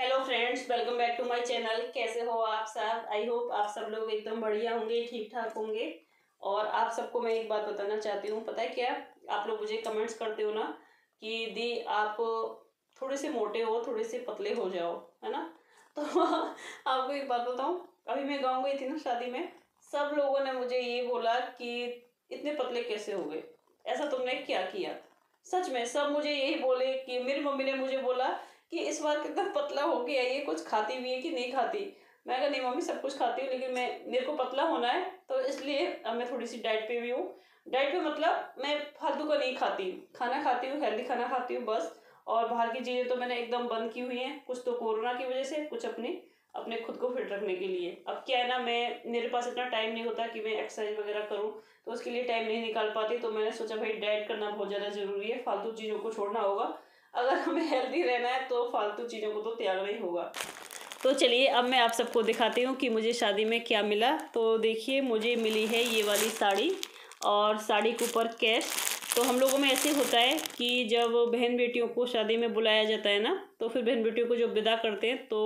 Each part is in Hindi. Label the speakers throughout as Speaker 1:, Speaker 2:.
Speaker 1: hello friends welcome back to my channel कैसे हो आप सब आई होप आप सब लोग एकदम बढ़िया होंगे ठीक ठाक होंगे और आप सबको मैं एक बात बताना चाहती हूँ पता है क्या आप लोग मुझे कमेंट्स करते हो ना कि दी आप थोड़े से मोटे हो थोड़े से पतले हो जाओ है ना तो आपको एक बात बताऊँ अभी मैं गाँव गई थी ना शादी में सब लोगों ने मुझे ये बोला कि इतने पतले कैसे हो गए ऐसा तुमने क्या किया सच में सब मुझे यही बोले कि मेरी मम्मी ने मुझे बोला कि इस बार कितना पतला हो गया ये कुछ खाती हुई है कि नहीं खाती मैं कहा नहीं मम्मी सब कुछ खाती हूँ लेकिन मैं मेरे को पतला होना है तो इसलिए अब मैं थोड़ी सी डाइट पे भी हूँ डाइट पे मतलब मैं फालतू का नहीं खाती खाना खाती हूँ हेल्दी खाना खाती हूँ बस और बाहर की चीज़ें तो मैंने एकदम बंद की हुई हैं कुछ तो कोरोना की वजह से कुछ अपनी अपने खुद को फिट रखने के लिए अब क्या है ना मैं मेरे पास इतना टाइम नहीं होता कि मैं एक्सरसाइज वगैरह करूँ तो उसके लिए टाइम नहीं निकाल पाती तो मैंने सोचा भाई डाइट करना बहुत ज़्यादा ज़रूरी है फालतू चीज़ों को छोड़ना होगा अगर हमें हेल्दी रहना है तो फालतू चीज़ों को तो त्याग नहीं होगा तो चलिए अब मैं आप सबको दिखाती हूँ कि मुझे शादी में क्या मिला तो देखिए मुझे मिली है ये वाली साड़ी और साड़ी के ऊपर कैश तो हम लोगों में ऐसे होता है कि जब बहन बेटियों को शादी में बुलाया जाता है ना तो फिर बहन बेटियों को जब विदा करते हैं तो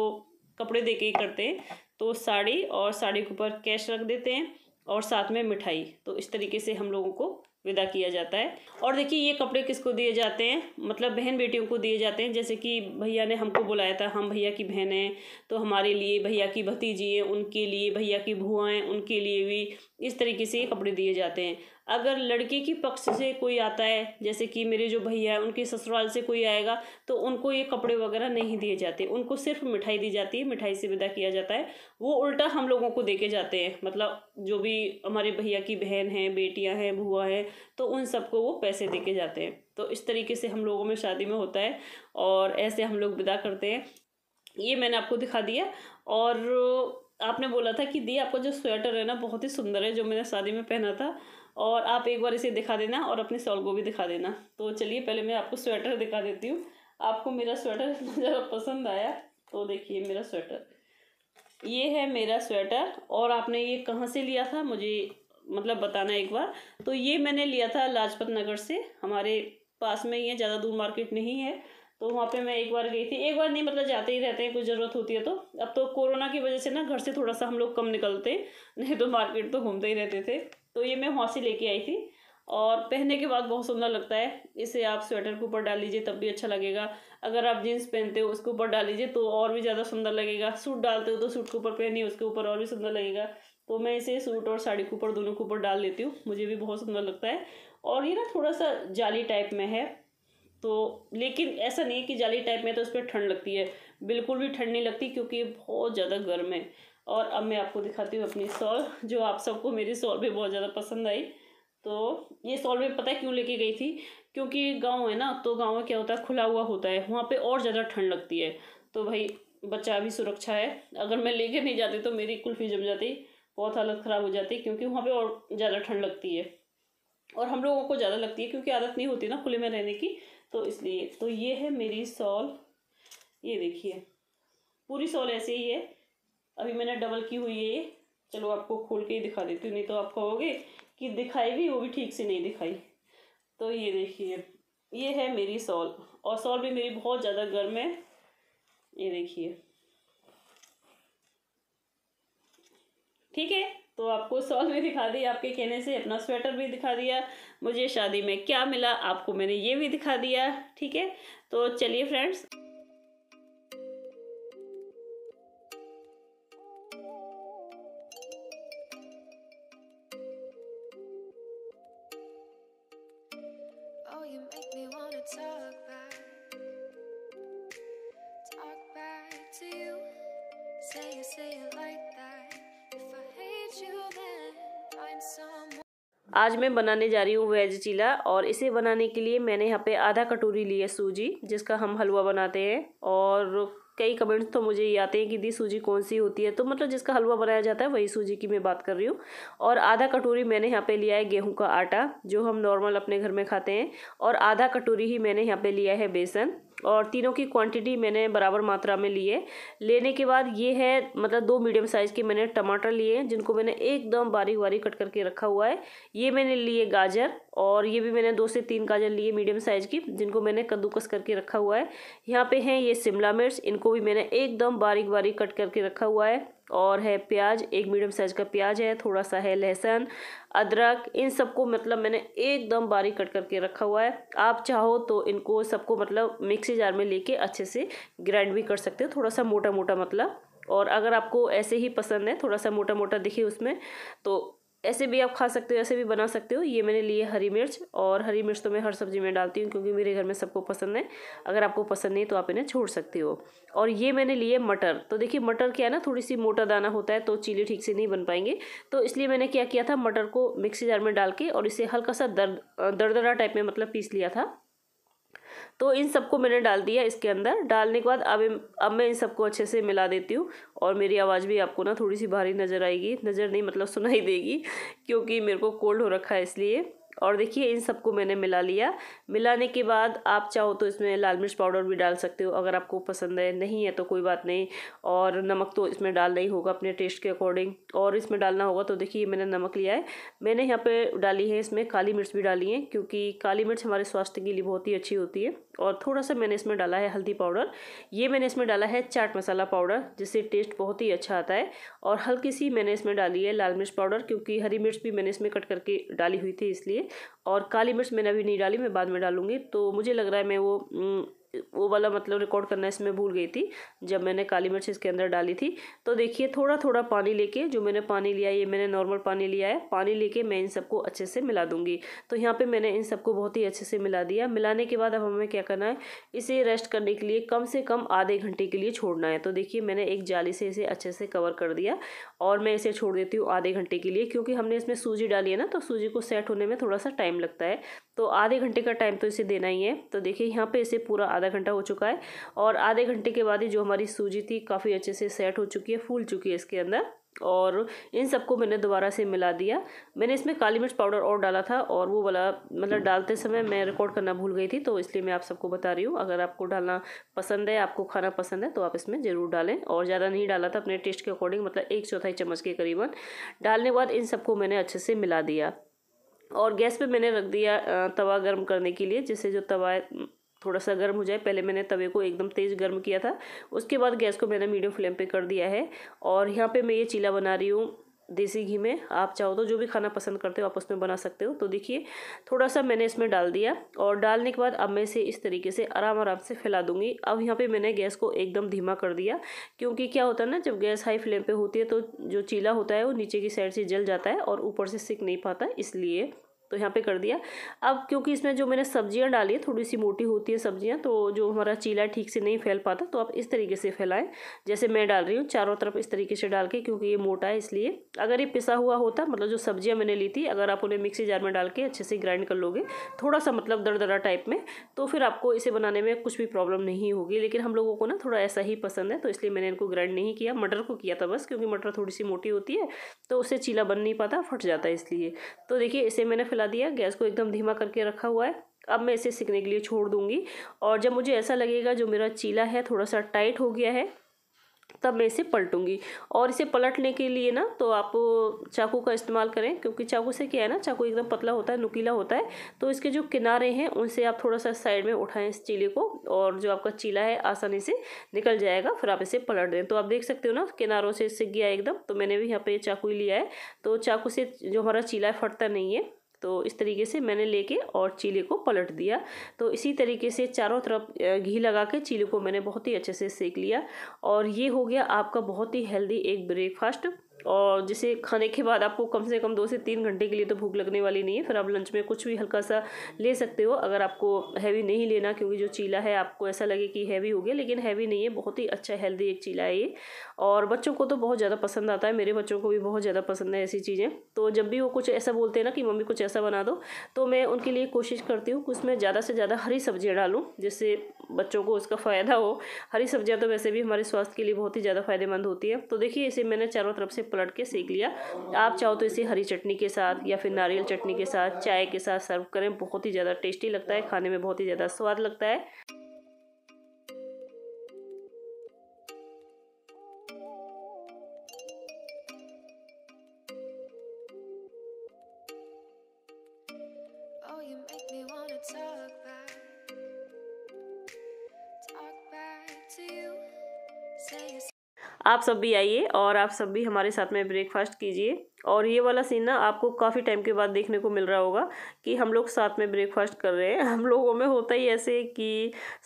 Speaker 1: कपड़े दे के करते हैं तो साड़ी और साड़ी के ऊपर कैश रख देते हैं और साथ में मिठाई तो इस तरीके से हम लोगों को विदा किया जाता है और देखिए ये कपड़े किसको दिए जाते हैं मतलब बहन बेटियों को दिए जाते हैं जैसे कि भैया ने हमको बुलाया था हम भैया की बहन हैं तो हमारे लिए भैया की भतीजी हैं उनके लिए भैया की भुआएँ उनके लिए भी इस तरीके से ये कपड़े दिए जाते हैं अगर लड़के की पक्ष से कोई आता है जैसे कि मेरे जो भैया हैं उनके ससुराल से कोई आएगा तो उनको ये कपड़े वगैरह नहीं दिए जाते उनको सिर्फ मिठाई दी जाती है मिठाई से विदा किया जाता है वो उल्टा हम लोगों को देके जाते हैं मतलब जो भी हमारे भैया की बहन है बेटियां हैं भुआ हैं तो उन सबको वो पैसे पैसे दे के जाते हैं तो इस तरीके से हम लोगों में शादी में होता है और ऐसे हम लोग विदा करते हैं ये मैंने आपको दिखा दिया और आपने बोला था कि दी आपका जो स्वेटर है ना बहुत ही सुंदर है जो मैंने शादी में पहना था और आप एक बार इसे दिखा देना और अपने सॉल को भी दिखा देना तो चलिए पहले मैं आपको स्वेटर दिखा देती हूँ आपको मेरा स्वेटर इतना ज़्यादा पसंद आया तो देखिए मेरा स्वेटर ये है मेरा स्वेटर और आपने ये कहाँ से लिया था मुझे मतलब बताना एक बार तो ये मैंने लिया था लाजपत नगर से हमारे पास में ही है ज़्यादा दूर मार्केट नहीं है तो वहाँ पे मैं एक बार गई थी एक बार नहीं मतलब जाते ही रहते हैं कुछ ज़रूरत होती है तो अब तो कोरोना की वजह से ना घर से थोड़ा सा हम लोग कम निकलते नहीं तो मार्केट तो घूमते ही रहते थे तो ये मैं वहाँ से लेके आई थी और पहनने के बाद बहुत सुंदर लगता है इसे आप स्वेटर के ऊपर डाल लीजिए तब भी अच्छा लगेगा अगर आप जीन्स पहनते हो उसके ऊपर डाल लीजिए तो और भी ज़्यादा सुंदर लगेगा सूट डालते हो तो सूट के ऊपर पहनिए उसके ऊपर और भी सुंदर लगेगा तो मैं इसे सूट और साड़ी के ऊपर दोनों के ऊपर डाल लेती हूँ मुझे भी बहुत सुंदर लगता है और ये ना थोड़ा सा जाली टाइप में है तो लेकिन ऐसा नहीं है कि जाली टाइप में तो उस पर ठंड लगती है बिल्कुल भी ठंड नहीं लगती क्योंकि ये बहुत ज़्यादा गर्म है और अब मैं आपको दिखाती हूँ अपनी सॉल जो आप सबको मेरी सॉल भी बहुत ज़्यादा पसंद आई तो ये सॉल में पता है क्यों लेके गई थी क्योंकि गांव है ना तो गांव में क्या होता है खुला हुआ होता है वहाँ पे और ज़्यादा ठंड लगती है तो भाई बच्चा भी सुरक्षा है अगर मैं लेके नहीं जाती तो मेरी कुल्फी जम जाती बहुत हालत ख़राब हो जाती है क्योंकि वहाँ पे और ज़्यादा ठंड लगती है और हम लोगों को ज़्यादा लगती है क्योंकि आदत नहीं होती ना खुले में रहने की तो इसलिए तो ये है मेरी सॉल ये देखिए पूरी सॉल ऐसे ही है अभी मैंने डबल की हुई है ये चलो आपको खोल के ही दिखा देती हूँ नहीं तो आप कहोगे कि दिखाई भी वो भी ठीक से नहीं दिखाई तो ये देखिए ये है मेरी सॉल और सॉल भी मेरी बहुत ज़्यादा गर्म है ये देखिए ठीक है तो आपको सॉल भी दिखा दिया आपके कहने से अपना स्वेटर भी दिखा दिया मुझे शादी में क्या मिला आपको मैंने ये भी दिखा दिया ठीक है तो चलिए फ्रेंड्स oh, say love आज मैं बनाने जा रही हूँ वेज चीला और इसे बनाने के लिए मैंने यहाँ पे आधा कटोरी ली है सूजी जिसका हम हलवा बनाते हैं और कई कमेंट्स तो मुझे ये आते हैं कि दी सूजी कौन सी होती है तो मतलब जिसका हलवा बनाया जाता है वही सूजी की मैं बात कर रही हूँ और आधा कटोरी मैंने यहाँ पे लिया है गेहूं का आटा जो हम नॉर्मल अपने घर में खाते हैं और आधा कटोरी ही मैंने यहाँ पे लिया है बेसन और तीनों की क्वांटिटी मैंने बराबर मात्रा में लिए लेने के बाद ये है मतलब दो मीडियम साइज़ के मैंने टमाटर लिए हैं जिनको मैंने एकदम बारीक बारीक कट करके रखा हुआ है ये मैंने लिए गाजर और ये भी मैंने दो से तीन गाजर लिए मीडियम साइज़ की जिनको मैंने कद्दूकस करके रखा हुआ है यहाँ पे हैं ये शिमला मिर्च इनको भी मैंने एकदम बारीक बारीक कट करके रखा हुआ है और है प्याज एक मीडियम साइज़ का प्याज है थोड़ा सा है लहसुन अदरक इन सबको मतलब मैंने एकदम बारीक कट करके रखा हुआ है आप चाहो तो इनको सबको मतलब मिक्सी जार में लेके अच्छे से ग्राइंड भी कर सकते हो थोड़ा सा मोटा मोटा मतलब और अगर आपको ऐसे ही पसंद है थोड़ा सा मोटा मोटा दिखे उसमें तो ऐसे भी आप खा सकते हो ऐसे भी बना सकते हो ये मैंने लिए हरी मिर्च और हरी मिर्च तो मैं हर सब्ज़ी में डालती हूँ क्योंकि मेरे घर में सबको पसंद है अगर आपको पसंद नहीं तो आप इन्हें छोड़ सकते हो और ये मैंने लिए मटर तो देखिए मटर क्या है ना थोड़ी सी मोटा दाना होता है तो चीली ठीक से नहीं बन पाएंगे तो इसलिए मैंने क्या किया था मटर को मिक्सी जार में डाल के और इसे हल्का सा दर्द दरदरा टाइप में मतलब पीस लिया था तो इन सबको मैंने डाल दिया इसके अंदर डालने के बाद अब अब मैं इन सबको अच्छे से मिला देती हूँ और मेरी आवाज़ भी आपको ना थोड़ी सी भारी नज़र आएगी नज़र नहीं मतलब सुनाई देगी क्योंकि मेरे को कोल्ड हो रखा है इसलिए और देखिए इन सबको मैंने मिला लिया मिलाने के बाद आप चाहो तो इसमें लाल मिर्च पाउडर भी डाल सकते हो अगर आपको पसंद है नहीं है तो कोई बात नहीं और नमक तो इसमें डालना ही होगा अपने टेस्ट के अकॉर्डिंग और इसमें डालना होगा तो देखिए मैंने नमक लिया है मैंने यहाँ पे डाली है इसमें काली मिर्च भी डाली है क्योंकि काली मिर्च हमारे स्वास्थ्य के लिए बहुत ही अच्छी होती है और थोड़ा सा मैंने इसमें डाला है हल्दी पाउडर ये मैंने इसमें डाला है चाट मसाला पाउडर जिससे टेस्ट बहुत ही अच्छा आता है और हल्की सी मैंने इसमें डाली है लाल मिर्च पाउडर क्योंकि हरी मिर्च भी मैंने इसमें कट करके डाली हुई थी इसलिए और काली मिर्च मैंने अभी नहीं डाली मैं बाद में डालूंगी तो मुझे लग रहा है मैं वो वो वाला मतलब रिकॉर्ड करना इसमें भूल गई थी जब मैंने काली मिर्च इसके अंदर डाली थी तो देखिए थोड़ा थोड़ा पानी लेके जो मैंने पानी लिया ये मैंने नॉर्मल पानी लिया है पानी लेके मैं इन सबको अच्छे से मिला दूंगी तो यहाँ पर मैंने इन सबको बहुत ही अच्छे से मिला दिया मिलाने के बाद अब हमें क्या करना है इसे रेस्ट करने के लिए कम से कम आधे घंटे के लिए छोड़ना है तो देखिए मैंने एक जाली से इसे अच्छे से कवर कर दिया और मैं इसे छोड़ देती हूँ आधे घंटे के लिए क्योंकि हमने इसमें सूजी डाली है ना तो सूजी को सेट होने में थोड़ा सा टाइम लगता है तो आधे घंटे का टाइम तो इसे देना ही है तो देखिए यहाँ पे इसे पूरा आधा घंटा हो चुका है और आधे घंटे के बाद ही जो हमारी सूजी थी काफ़ी अच्छे से सेट हो चुकी है फूल चुकी है इसके अंदर और इन सबको मैंने दोबारा से मिला दिया मैंने इसमें काली मिर्च पाउडर और डाला था और वो वाला मतलब डालते समय मैं रिकॉर्ड करना भूल गई थी तो इसलिए मैं आप सबको बता रही हूँ अगर आपको डालना पसंद है आपको खाना पसंद है तो आप इसमें ज़रूर डालें और ज़्यादा नहीं डाला था अपने टेस्ट के अकॉर्डिंग मतलब एक चौथाई चम्मच के करीबन डालने के बाद इन सबको मैंने अच्छे से मिला दिया और गैस पे मैंने रख दिया तवा गर्म करने के लिए जिससे जो तवा थोड़ा सा गर्म हो जाए पहले मैंने तवे को एकदम तेज़ गर्म किया था उसके बाद गैस को मैंने मीडियम फ्लेम पे कर दिया है और यहाँ पे मैं ये चीला बना रही हूँ देसी घी में आप चाहो तो जो भी खाना पसंद करते हो आप उसमें बना सकते हो तो देखिए थोड़ा सा मैंने इसमें डाल दिया और डालने के बाद अब मैं इसे इस तरीके से आराम आराम से फैला दूंगी अब यहाँ पे मैंने गैस को एकदम धीमा कर दिया क्योंकि क्या होता है ना जब गैस हाई फ्लेम पर होती है तो जो चीला होता है वो नीचे की साइड से जल जाता है और ऊपर से सिक नहीं पाता इसलिए तो यहाँ पे कर दिया अब क्योंकि इसमें जो मैंने सब्जियाँ डाली है थोड़ी सी मोटी होती है सब्जियाँ तो जो हमारा चीला ठीक से नहीं फैल पाता तो आप इस तरीके से फैलाएं जैसे मैं डाल रही हूँ चारों तरफ इस तरीके से डाल के क्योंकि ये मोटा है इसलिए अगर ये पिसा हुआ होता मतलब जो सब्जियाँ मैंने ली थी अगर आप उन्हें मिक्सी जार में डाल के अच्छे से ग्राइंड कर लोगे थोड़ा सा मतलब दरा टाइप में तो फिर आपको इसे बनाने में कुछ भी प्रॉब्लम नहीं होगी लेकिन हम लोगों को ना थोड़ा ऐसा ही पसंद है तो इसलिए मैंने इनको ग्राइंड नहीं किया मटर को किया था बस क्योंकि मटर थोड़ी सी मोटी होती है तो उससे चीला बन नहीं पाता फट जाता है इसलिए तो देखिए इसे मैंने फिलहाल जला दिया गैस को एकदम धीमा करके रखा हुआ है अब मैं इसे सिकने के लिए छोड़ दूंगी और जब मुझे ऐसा लगेगा जो मेरा चीला है थोड़ा सा टाइट हो गया है तब मैं इसे पलटूंगी और इसे पलटने के लिए ना तो आप चाकू का इस्तेमाल करें क्योंकि चाकू से क्या है ना चाकू एकदम पतला होता है नुकीला होता है तो इसके जो किनारे हैं उनसे आप थोड़ा सा साइड में उठाएं इस चीले को और जो आपका चीला है आसानी से निकल जाएगा फिर आप इसे पलट दें तो आप देख सकते हो ना किनारों से सिक गया एकदम तो मैंने भी यहाँ पर चाकू लिया है तो चाकू से जो हमारा चीला है फटता नहीं है तो इस तरीके से मैंने लेके और चीले को पलट दिया तो इसी तरीके से चारों तरफ घी लगा के चीले को मैंने बहुत ही अच्छे से सेक लिया और ये हो गया आपका बहुत ही हेल्दी एक ब्रेकफास्ट और जिसे खाने के बाद आपको कम से कम दो से तीन घंटे के लिए तो भूख लगने वाली नहीं है फिर आप लंच में कुछ भी हल्का सा ले सकते हो अगर आपको हैवी नहीं लेना क्योंकि जो चीला है आपको ऐसा लगे कि हैवी हो गया लेकिन हैवी नहीं है बहुत ही अच्छा हेल्दी एक चीला है ये और बच्चों को तो बहुत ज़्यादा पसंद आता है मेरे बच्चों को भी बहुत ज़्यादा पसंद है ऐसी चीज़ें तो जब भी वो कुछ ऐसा बोलते हैं ना कि मम्मी कुछ ऐसा बना दो तो मैं उनके लिए कोशिश करती हूँ कि उसमें ज़्यादा से ज़्यादा हरी सब्जियाँ डालूँ जिससे बच्चों को उसका फ़ायदा हो हरी सब्जियाँ तो वैसे भी हमारे स्वास्थ्य के लिए बहुत ही ज़्यादा फ़ायदेमंद होती है तो देखिए इसे मैंने चारों तरफ से पलट के सेक लिया आप चाहो तो इसे हरी चटनी के साथ या फिर नारियल चटनी के साथ चाय के साथ सर्व करें बहुत ही ज़्यादा टेस्टी लगता है खाने में बहुत ही ज़्यादा स्वाद लगता है आप सब भी आइए और आप सब भी हमारे साथ में ब्रेकफास्ट कीजिए और ये वाला सीन ना आपको काफ़ी टाइम के बाद देखने को मिल रहा होगा कि हम लोग साथ में ब्रेकफास्ट कर रहे हैं हम लोगों में होता ही ऐसे कि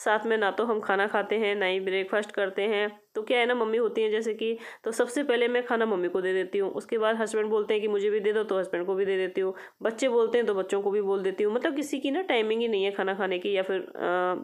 Speaker 1: साथ में ना तो हम खाना खाते हैं ना ही ब्रेकफास्ट करते हैं तो क्या है ना मम्मी होती हैं जैसे कि तो सबसे पहले मैं खाना मम्मी को दे देती हूँ उसके बाद हस्बैंड बोलते हैं कि मुझे भी दे दो तो हस्बैंड को भी दे देती हूँ बच्चे बोलते हैं तो बच्चों को भी बोल देती हूँ मतलब किसी की ना टाइमिंग ही नहीं है खाना खाने की या फिर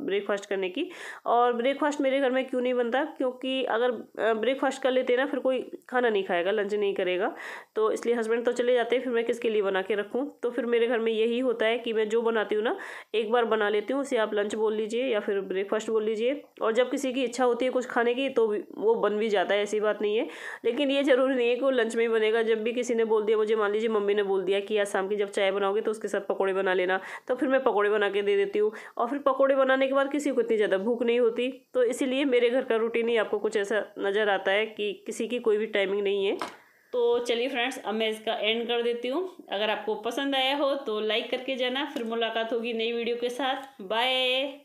Speaker 1: ब्रेकफास्ट करने की और ब्रेकफास्ट मेरे घर में क्यों नहीं बनता क्योंकि अगर ब्रेकफास्ट कर लेते ना फिर कोई खाना नहीं खाएगा लंच नहीं करेगा तो इसलिए हस्बैंड तो चले जाते हैं फिर मैं किसके लिए बना के रखूँ तो फिर मेरे घर में यही होता है कि मैं जो बनाती हूँ ना एक बार बना लेती हूँ उसे आप लंच बोल लीजिए या फिर ब्रेकफास्ट बोल लीजिए और जब किसी की इच्छा होती है कुछ खाने की तो वो बन भी जाता है ऐसी बात नहीं है लेकिन ये ज़रूरी नहीं है कि वो लंच में ही बनेगा जब भी किसी ने बोल दिया मुझे मान लीजिए मम्मी ने बोल दिया कि आज शाम की जब चाय बनाओगे तो उसके साथ पकौड़े बना लेना तो फिर मैं पकौड़े बना के दे देती हूँ और फिर पकौड़े बनाने के बाद किसी को इतनी ज़्यादा भूख नहीं होती तो इसीलिए मेरे घर का रूटीन ही आपको कुछ ऐसा नज़र आता है कि किसी की कोई भी टाइमिंग नहीं है तो चलिए फ्रेंड्स अब मैं इसका एंड कर देती हूँ अगर आपको पसंद आया हो तो लाइक करके जाना फिर मुलाकात होगी नई वीडियो के साथ बाय